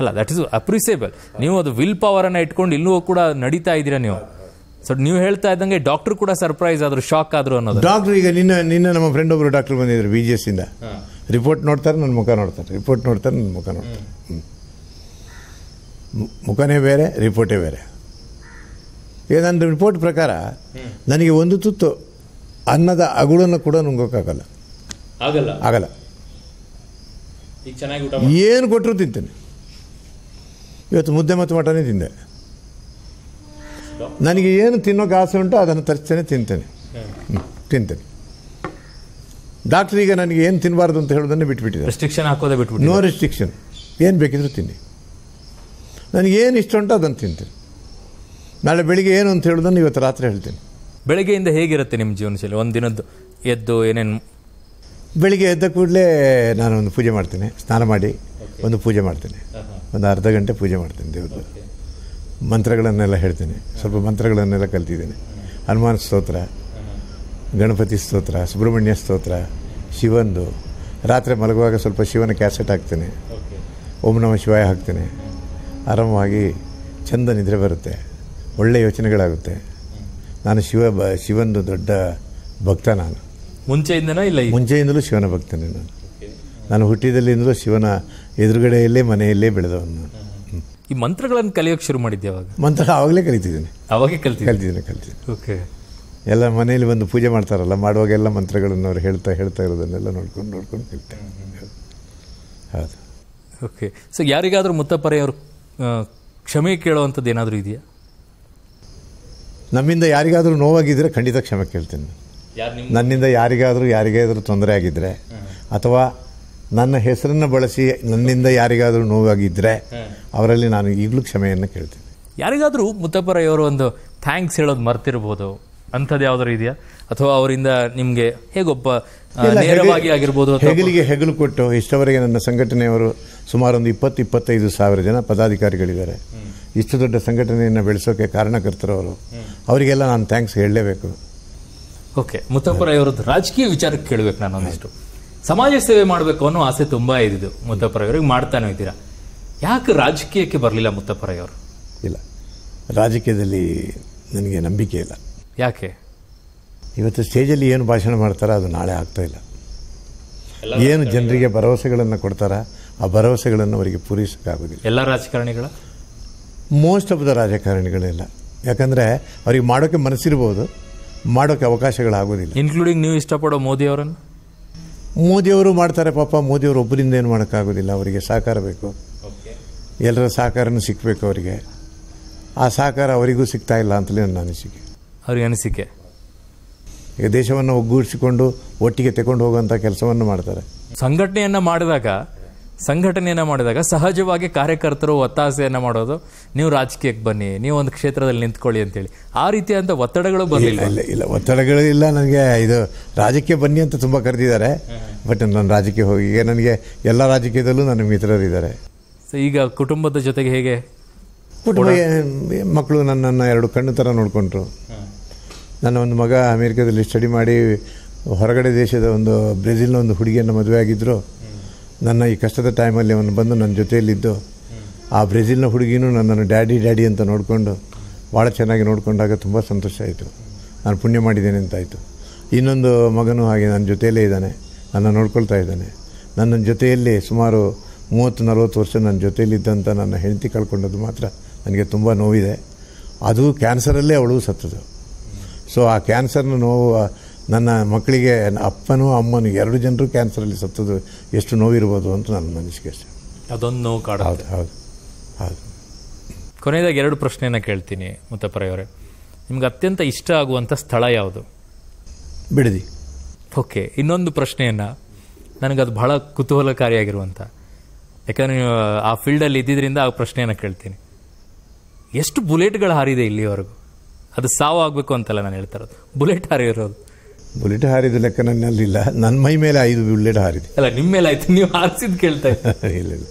ಅಲ್ಲ ದಟ್ ಇಸ್ ಅಪ್ರಿಸಿಯೇಬಲ್ ನೀವು ಅದು ವಿಲ್ ಪವರ್ ಅನ್ನ ಇಟ್ಕೊಂಡು ಇಲ್ಲೂ ಕೂಡ ನಡೀತಾ ಇದ್ದೀರಾ ನೀವು ಸೊ ನೀವು ಹೇಳ್ತಾ ಇದ್ದಂಗೆ ಡಾಕ್ಟರ್ ಕೂಡ ಸರ್ಪ್ರೈಸ್ ಆದ್ರು ಶಾಕ್ ಆದ್ರು ಅನ್ನೋದು ಡಾಕ್ಟರ್ ಈಗ ನಿನ್ನ ನಿನ್ನ ನಮ್ಮ ಫ್ರೆಂಡ್ ಒಬ್ರು ಡಾಕ್ಟರ್ ಬಂದಿದ್ರು ಬಿ ಜಿ ಇಂದ ರಿಪೋರ್ಟ್ ನೋಡ್ತಾರೆ ನನ್ನ ಮುಖ ನೋಡ್ತಾರೆ ರಿಪೋರ್ಟ್ ನೋಡ್ತಾರೆ ನನ್ನ ಮುಖ ನೋಡ್ತಾರೆ ಹ್ಞೂ ಮುಖನೇ ಬೇರೆ ರಿಪೋರ್ಟೇ ಬೇರೆ ಈಗ ನನ್ನ ರಿಪೋರ್ಟ್ ಪ್ರಕಾರ ನನಗೆ ಒಂದು ತುತ್ತು ಅನ್ನದ ಅಗುಳನ್ನು ಕೂಡ ನುಂಗೋಕ್ಕಾಗಲ್ಲ ಆಗಲ್ಲ ಆಗಲ್ಲ ಏನು ಕೊಟ್ಟರು ತಿಂತೇನೆ ಇವತ್ತು ಮುದ್ದೆ ಮತ್ತು ಮಟನೇ ತಿಂದೆ ನನಗೆ ಏನು ತಿನ್ನೋಕೆ ಆಸೆ ಉಂಟು ಅದನ್ನು ತರಿಸ್ತೇನೆ ತಿಂತೇನೆ ತಿಂತೇನೆ ಡಾಕ್ಟರ್ ಈಗ ನನಗೆ ಏನು ತಿನ್ನಬಾರ್ದು ಅಂತ ಹೇಳೋದನ್ನು ಬಿಟ್ಬಿಟ್ಟಿದೆ ರೆಸ್ಟ್ರಿಕ್ಷನ್ ಹಾಕೋದೇ ಬಿಟ್ಬಿಟ್ಟು ನೋ ರೆಸ್ಟ್ರಿಕ್ಷನ್ ಏನು ಬೇಕಿದ್ರು ತಿನ್ನಿ ನನಗೇನು ಇಷ್ಟ ಉಂಟು ಅದನ್ನು ತಿಂತೀನಿ ನಾಳೆ ಬೆಳಿಗ್ಗೆ ಏನು ಅಂತ ಹೇಳೋದನ್ನು ಇವತ್ತು ರಾತ್ರಿ ಹೇಳ್ತೀನಿ ಬೆಳಗ್ಗೆಯಿಂದ ಹೇಗಿರುತ್ತೆ ನಿಮ್ಮ ಜೀವನ ಶೈಲಿ ಒಂದು ದಿನದ್ದು ಎದ್ದು ಏನೇನು ಬೆಳಿಗ್ಗೆ ಎದ್ದ ಕೂಡಲೇ ನಾನು ಒಂದು ಪೂಜೆ ಮಾಡ್ತೀನಿ ಸ್ನಾನ ಮಾಡಿ ಒಂದು ಪೂಜೆ ಮಾಡ್ತೀನಿ ಒಂದು ಅರ್ಧ ಗಂಟೆ ಪೂಜೆ ಮಾಡ್ತೀನಿ ದೇವ್ರದ್ದು ಮಂತ್ರಗಳನ್ನೆಲ್ಲ ಹೇಳ್ತೀನಿ ಸ್ವಲ್ಪ ಮಂತ್ರಗಳನ್ನೆಲ್ಲ ಕಲ್ತಿದ್ದೀನಿ ಹನುಮಾನ್ ಸ್ತೋತ್ರ ಗಣಪತಿ ಸ್ತೋತ್ರ ಸುಬ್ರಹ್ಮಣ್ಯ ಸ್ತೋತ್ರ ಶಿವಂದು ರಾತ್ರಿ ಮಲಗುವಾಗ ಸ್ವಲ್ಪ ಶಿವನ ಕ್ಯಾಸೆಟ್ ಹಾಕ್ತೇನೆ ಓಂ ನಮ ಶಿವಾಯ ಹಾಕ್ತೇನೆ ಆರಾಮವಾಗಿ ಚಂದ ನಿದ್ರೆ ಬರುತ್ತೆ ಒಳ್ಳೆಯ ಯೋಚನೆಗಳಾಗುತ್ತೆ ನಾನು ಶಿವ ಬ ಶಿವಂದು ದೊಡ್ಡ ಭಕ್ತ ನಾನು ಮುಂಚೆಯಿಂದನೋ ಇಲ್ಲ ಮುಂಚೆಯಿಂದಲೂ ಶಿವನ ಭಕ್ತನೇ ನಾನು ನಾನು ಹುಟ್ಟಿದಲ್ಲಿಂದಲೂ ಶಿವನ ಎದುರುಗಡೆಯಲ್ಲೇ ಮನೆಯಲ್ಲೇ ಬೆಳೆದವನು ಈ ಮಂತ್ರಗಳನ್ನು ಕಲಿಯೋಕೆ ಶುರು ಮಾಡಿದ್ದೆ ಅವಾಗ ಮಂತ್ರ ಆವಾಗಲೇ ಕಲಿತಿದ್ದೀನಿ ಅವಾಗೇ ಕಲಿತಿದ್ದೀನಿ ಕಲಿತಿದ್ದೀನಿ ಕಲಿತಿದ್ದೀನಿ ಓಕೆ ಎಲ್ಲ ಮನೇಲಿ ಬಂದು ಪೂಜೆ ಮಾಡ್ತಾರಲ್ಲ ಮಾಡುವಾಗ ಎಲ್ಲ ಮಂತ್ರಗಳನ್ನು ಅವ್ರು ಹೇಳ್ತಾ ಹೇಳ್ತಾ ಇರೋದನ್ನೆಲ್ಲ ನೋಡ್ಕೊಂಡು ನೋಡ್ಕೊಂಡು ಹೇಳ್ತಾರೆ ಹೌದು ಓಕೆ ಸೊ ಯಾರಿಗಾದರೂ ಮುತ್ತಪ್ಪರೆಯವರು ಕ್ಷಮೆ ಕೇಳುವಂಥದ್ದು ಏನಾದರೂ ಇದೆಯಾ ನಮ್ಮಿಂದ ಯಾರಿಗಾದರೂ ನೋವಾಗಿದ್ದರೆ ಖಂಡಿತ ಕ್ಷಮೆ ಕೇಳ್ತೀನಿ ನನ್ನಿಂದ ಯಾರಿಗಾದರೂ ಯಾರಿಗಾದರೂ ತೊಂದರೆ ಆಗಿದ್ದರೆ ಅಥವಾ ನನ್ನ ಹೆಸರನ್ನು ಬಳಸಿ ನನ್ನಿಂದ ಯಾರಿಗಾದರೂ ನೋವಾಗಿದ್ದರೆ ಅವರಲ್ಲಿ ನಾನು ಈಗಲೂ ಕ್ಷಮೆಯನ್ನು ಕೇಳ್ತೀನಿ ಯಾರಿಗಾದರೂ ಮುತ್ತಪ್ಪರೆಯವರು ಒಂದು ಥ್ಯಾಂಕ್ಸ್ ಹೇಳೋದು ಮರ್ತಿರ್ಬೋದು ಅಂಥದ್ದು ಯಾವ್ದಾರು ಇದೆಯಾ ಅಥವಾ ಅವರಿಂದ ನಿಮಗೆ ಹೇಗೊಬ್ಬ ನೇರವಾಗಿ ಆಗಿರ್ಬೋದು ಹೆಗಲಿಗೆ ಹೆಗಲು ಕೊಟ್ಟು ಇಷ್ಟವರೆಗೆ ನನ್ನ ಸಂಘಟನೆಯವರು ಸುಮಾರು ಒಂದು ಇಪ್ಪತ್ತು ಇಪ್ಪತ್ತೈದು ಸಾವಿರ ಜನ ಪದಾಧಿಕಾರಿಗಳಿದ್ದಾರೆ ಇಷ್ಟು ದೊಡ್ಡ ಸಂಘಟನೆಯನ್ನು ಬೆಳೆಸೋಕೆ ಕಾರಣಕರ್ತರವರು ಅವರಿಗೆಲ್ಲ ನಾನು ಥ್ಯಾಂಕ್ಸ್ ಹೇಳಲೇಬೇಕು ಓಕೆ ಮುತ್ತಪ್ಪರ ಇವರದ್ದು ರಾಜಕೀಯ ವಿಚಾರಕ್ಕೆ ಕೇಳಬೇಕು ನಾನು ಒಂದಿಷ್ಟು ಸಮಾಜ ಸೇವೆ ಮಾಡಬೇಕು ಅನ್ನೋ ಆಸೆ ತುಂಬ ಇದ್ದಿದ್ದು ಮುತ್ತಪ್ಪರವರಿಗೆ ಮಾಡ್ತಾನೆ ಇದ್ದೀರಾ ಯಾಕೆ ರಾಜಕೀಯಕ್ಕೆ ಬರಲಿಲ್ಲ ಅವರು ಇಲ್ಲ ರಾಜಕೀಯದಲ್ಲಿ ನನಗೆ ನಂಬಿಕೆ ಇಲ್ಲ ಯಾಕೆ ಇವತ್ತು ಸ್ಟೇಜಲ್ಲಿ ಏನು ಭಾಷಣ ಮಾಡ್ತಾರೆ ಅದು ನಾಳೆ ಇಲ್ಲ ಏನು ಜನರಿಗೆ ಭರವಸೆಗಳನ್ನು ಕೊಡ್ತಾರ ಆ ಭರವಸೆಗಳನ್ನು ಅವರಿಗೆ ಪೂರೈಸೋಕ್ಕಾಗೋದಿಲ್ಲ ಎಲ್ಲ ರಾಜಕಾರಣಿಗಳು ಮೋಸ್ಟ್ ಆಫ್ ದ ರಾಜಕಾರಣಿಗಳೆಲ್ಲ ಯಾಕಂದರೆ ಅವ್ರಿಗೆ ಮಾಡೋಕ್ಕೆ ಮನಸ್ಸಿರ್ಬೋದು ಮಾಡೋಕ್ಕೆ ಅವಕಾಶಗಳಾಗೋದಿಲ್ಲ ಇನ್ಕ್ಲೂಡಿಂಗ್ ನೀವು ಇಷ್ಟಪಡೋ ಮೋದಿ ಅವರನ್ನು ಮೋದಿಯವರು ಮಾಡ್ತಾರೆ ಪಾಪ ಮೋದಿಯವರು ಒಬ್ಬರಿಂದ ಏನು ಮಾಡೋಕ್ಕಾಗೋದಿಲ್ಲ ಅವರಿಗೆ ಸಹಕಾರ ಬೇಕು ಎಲ್ಲರ ಸಹಕಾರನೂ ಸಿಕ್ಕಬೇಕು ಅವರಿಗೆ ಆ ಸಹಕಾರ ಅವರಿಗೂ ಸಿಗ್ತಾ ಇಲ್ಲ ಅಂತಲೇ ನನ್ನ ಅನಿಸಿಕೆ ಅವ್ರಿಗೆ ಅನಿಸಿಕೆ ಈಗ ದೇಶವನ್ನು ಒಗ್ಗೂಡಿಸಿಕೊಂಡು ಒಟ್ಟಿಗೆ ತಗೊಂಡು ಹೋಗುವಂಥ ಕೆಲಸವನ್ನು ಮಾಡ್ತಾರೆ ಸಂಘಟನೆಯನ್ನು ಮಾಡಿದಾಗ ಸಂಘಟನೆಯನ್ನು ಮಾಡಿದಾಗ ಸಹಜವಾಗಿ ಕಾರ್ಯಕರ್ತರು ಒತ್ತಾಸೆಯನ್ನು ಮಾಡೋದು ನೀವು ರಾಜಕೀಯಕ್ಕೆ ಬನ್ನಿ ನೀವು ಒಂದು ಕ್ಷೇತ್ರದಲ್ಲಿ ನಿಂತ್ಕೊಳ್ಳಿ ಅಂತೇಳಿ ಆ ರೀತಿಯಾದಂಥ ಒತ್ತಡಗಳು ಬರಲಿಲ್ಲ ಇಲ್ಲ ಇಲ್ಲ ಒತ್ತಡಗಳು ಇಲ್ಲ ನನಗೆ ಇದು ರಾಜಕೀಯ ಬನ್ನಿ ಅಂತ ತುಂಬ ಕರೆದಿದ್ದಾರೆ ಬಟ್ ನಾನು ರಾಜಕೀಯ ಹೋಗಿ ಈಗ ನನಗೆ ಎಲ್ಲ ರಾಜಕೀಯದಲ್ಲೂ ನನ್ನ ಮಿತ್ರರಿದ್ದಾರೆ ಸೊ ಈಗ ಕುಟುಂಬದ ಜೊತೆಗೆ ಹೇಗೆ ಕುಟುಂಬ ಮಕ್ಕಳು ನನ್ನನ್ನು ಎರಡು ಕಣ್ಣು ಥರ ನೋಡಿಕೊಂಡ್ರು ನನ್ನ ಒಂದು ಮಗ ಅಮೇರಿಕಾದಲ್ಲಿ ಸ್ಟಡಿ ಮಾಡಿ ಹೊರಗಡೆ ದೇಶದ ಒಂದು ಬ್ರೆಜಿಲ್ನ ಒಂದು ಹುಡುಗಿಯನ್ನು ಮದುವೆ ಆಗಿದ್ದರು ನನ್ನ ಈ ಕಷ್ಟದ ಟೈಮಲ್ಲಿ ಅವನು ಬಂದು ನನ್ನ ಜೊತೆಯಲ್ಲಿದ್ದು ಆ ಬ್ರೆಜಿಲ್ನ ಹುಡುಗಿನೂ ನನ್ನನ್ನು ಡ್ಯಾಡಿ ಡ್ಯಾಡಿ ಅಂತ ನೋಡಿಕೊಂಡು ಭಾಳ ಚೆನ್ನಾಗಿ ನೋಡಿಕೊಂಡಾಗ ತುಂಬ ಸಂತೋಷ ಆಯಿತು ನಾನು ಪುಣ್ಯ ಮಾಡಿದ್ದೇನೆ ಅಂತಾಯಿತು ಇನ್ನೊಂದು ಮಗನೂ ಹಾಗೆ ನನ್ನ ಜೊತೆಯಲ್ಲೇ ಇದ್ದಾನೆ ನನ್ನ ನೋಡ್ಕೊಳ್ತಾ ಇದ್ದಾನೆ ನನ್ನ ಜೊತೆಯಲ್ಲಿ ಸುಮಾರು ಮೂವತ್ತು ನಲವತ್ತು ವರ್ಷ ನನ್ನ ಜೊತೆಯಲ್ಲಿದ್ದಂಥ ನನ್ನ ಹೆಂಡತಿ ಕಳ್ಕೊಂಡದ್ದು ಮಾತ್ರ ನನಗೆ ತುಂಬ ನೋವಿದೆ ಅದು ಕ್ಯಾನ್ಸರಲ್ಲೇ ಅವಳು ಸತ್ತದು ಸೊ ಆ ಕ್ಯಾನ್ಸರ್ನ ನೋವು ನನ್ನ ಮಕ್ಕಳಿಗೆ ಅಪ್ಪನೂ ಅಮ್ಮನೂ ಎರಡು ಜನರು ಕ್ಯಾನ್ಸರಲ್ಲಿ ಸತ್ತದು ಎಷ್ಟು ನೋವಿರ್ಬೋದು ಅಂತ ನನ್ನ ಮನಸ್ಸಿಗೆ ಅಷ್ಟೇ ಅದೊಂದು ನೋವು ಕಾಡ ಹೌದು ಹೌದು ಹೌದು ಕೊನೆಯದಾಗಿ ಎರಡು ಪ್ರಶ್ನೆನ ಕೇಳ್ತೀನಿ ಮುತ್ತಪ್ಪರೆಯವರೇ ನಿಮ್ಗೆ ಅತ್ಯಂತ ಇಷ್ಟ ಆಗುವಂಥ ಸ್ಥಳ ಯಾವುದು ಬಿಡದಿ ಓಕೆ ಇನ್ನೊಂದು ಪ್ರಶ್ನೆಯನ್ನು ನನಗದು ಬಹಳ ಕುತೂಹಲಕಾರಿಯಾಗಿರುವಂಥ ಯಾಕಂದರೆ ನೀವು ಆ ಫೀಲ್ಡಲ್ಲಿ ಇದ್ದಿದ್ದರಿಂದ ಆ ಪ್ರಶ್ನೆಯನ್ನು ಕೇಳ್ತೀನಿ ಎಷ್ಟು ಬುಲೆಟ್ಗಳು ಹಾರಿದೆ ಇಲ್ಲಿವರೆಗೂ ಅದು ಸಾವು ಆಗಬೇಕು ಅಂತಲ್ಲ ನಾನು ಹೇಳ್ತಾ ಇರೋದು ಬುಲೆಟ್ ಹಾರಿರೋದು ಬುಲೆಟ್ ಹಾರಿದ ಲೆಕ್ಕ ನನ್ನಲ್ಲಿಲ್ಲ ನನ್ನ ಮೈ ಮೇಲೆ ಐದು ಬುಲೆಟ್ ಹಾರಿದೆ ಅಲ್ಲ ನಿಮ್ಮ ಮೇಲೆ ಆಯ್ತು ನೀವು ಹಾರಿಸಿದ್ ಕೇಳ್ತಾ ಇಲ್ಲ ಇಲ್ಲ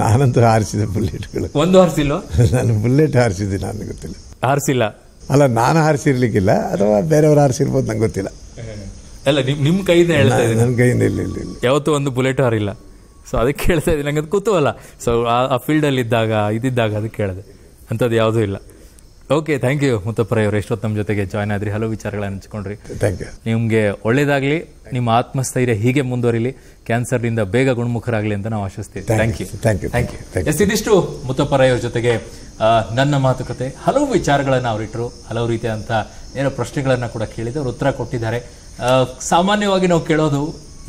ನಾನಂತೂ ಹಾರಿಸಿದೆ ಬುಲೆಟ್ಗಳು ಒಂದು ಹಾರಿಸಿಲ್ಲ ನಾನು ಬುಲೆಟ್ ಹಾರಿಸಿದ್ದೆ ನಾನು ಗೊತ್ತಿಲ್ಲ ಹಾರಿಸಿಲ್ಲ ಅಲ್ಲ ನಾನು ಹಾರಿಸಿರ್ಲಿಕ್ಕಿಲ್ಲ ಅಥವಾ ಬೇರೆಯವ್ರು ಹಾರಿಸಿರ್ಬೋದು ನಂಗೆ ಗೊತ್ತಿಲ್ಲ ಅಲ್ಲ ನಿಮ್ ನಿಮ್ಮ ಕೈಯಿಂದ ಹೇಳ್ತಾ ಇದ್ದೀನಿ ನನ್ನ ಕೈಯಿಂದ ಇಲ್ಲ ಇಲ್ಲ ಯಾವತ್ತೂ ಒಂದು ಬುಲೆಟ್ ಹಾರಿಲ್ಲ ಸೊ ಅದಕ್ಕೆ ಕೇಳ್ತಾ ಇದ್ದೀನಿ ನಂಗೆ ಅದು ಅಲ್ಲ ಸೊ ಆ ಫೀಲ್ಡಲ್ಲಿ ಇದ್ದಾಗ ಇದ್ದಿದ್ದಾಗ ಅದಕ್ಕೆ ಕೇಳಿದೆ ಅಂಥದ್ದು ಯಾವುದೂ ಇಲ್ಲ ಓಕೆ ಥ್ಯಾಂಕ್ ಯು ಮುತ್ತಪ್ಪರ ಅವರು ಎಷ್ಟೊತ್ತು ನಮ್ಮ ಜೊತೆಗೆ ಜಾಯ್ನ್ ಆದ್ರಿ ಹಲವು ವಿಚಾರಗಳನ್ನು ಹಂಚ್ಕೊಂಡ್ರಿ ಥ್ಯಾಂಕ್ ಯು ನಿಮಗೆ ಒಳ್ಳೇದಾಗಲಿ ನಿಮ್ಮ ಆತ್ಮಸ್ಥೈರ್ಯ ಹೀಗೆ ಮುಂದುವರಿಲಿ ಕ್ಯಾನ್ಸರ್ನಿಂದ ಬೇಗ ಗುಣಮುಖರಾಗಲಿ ಅಂತ ನಾವು ಆಶಿಸ್ತೀವಿ thank you thank you thank you yes ಇದಿಷ್ಟು ಮುತ್ತಪ್ಪರಯ್ಯವ್ರ ಜೊತೆಗೆ ನನ್ನ ಮಾತುಕತೆ ಹಲವು ವಿಚಾರಗಳನ್ನು ಅವರಿಟ್ಟರು ಹಲವು ರೀತಿಯಾದಂಥ ಏನೋ ಪ್ರಶ್ನೆಗಳನ್ನು ಕೂಡ ಕೇಳಿದ್ರು ಅವರು ಉತ್ತರ ಕೊಟ್ಟಿದ್ದಾರೆ ಸಾಮಾನ್ಯವಾಗಿ ನಾವು ಕೇಳೋದು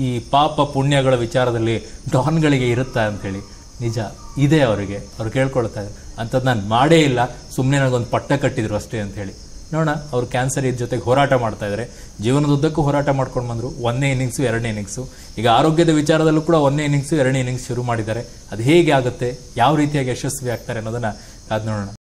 ಈ ಪಾಪ ಪುಣ್ಯಗಳ ವಿಚಾರದಲ್ಲಿ ಡಾನ್ಗಳಿಗೆ ಇರುತ್ತಾ ಅಂಥೇಳಿ ನಿಜ ಇದೆ ಅವರಿಗೆ ಅವ್ರು ಕೇಳ್ಕೊಳ್ತಾ ಇದ್ದಾರೆ ಅಂಥದ್ದು ನಾನು ಮಾಡೇ ಇಲ್ಲ ಸುಮ್ಮನೆ ನನಗೊಂದು ಪಟ್ಟ ಕಟ್ಟಿದ್ರು ಅಷ್ಟೇ ಅಂತ ಹೇಳಿ ನೋಡೋಣ ಅವರು ಕ್ಯಾನ್ಸರ್ ಇದ್ದ ಜೊತೆಗೆ ಹೋರಾಟ ಮಾಡ್ತಾ ಇದ್ದಾರೆ ಜೀವನದುದ್ದಕ್ಕೂ ಹೋರಾಟ ಮಾಡ್ಕೊಂಡು ಬಂದರು ಒಂದೇ ಇನ್ನಿಂಗ್ಸು ಎರಡನೇ ಇನ್ನಿಂಗ್ಸು ಈಗ ಆರೋಗ್ಯದ ವಿಚಾರದಲ್ಲೂ ಕೂಡ ಒಂದನೇ ಇನ್ನಿಂಗ್ಸು ಎರಡನೇ ಇನ್ನಿಂಗ್ಸ್ ಶುರು ಮಾಡಿದ್ದಾರೆ ಅದು ಹೇಗೆ ಆಗುತ್ತೆ ಯಾವ ರೀತಿಯಾಗಿ ಯಶಸ್ವಿ ಆಗ್ತಾರೆ ಅನ್ನೋದನ್ನು ಅದು ನೋಡೋಣ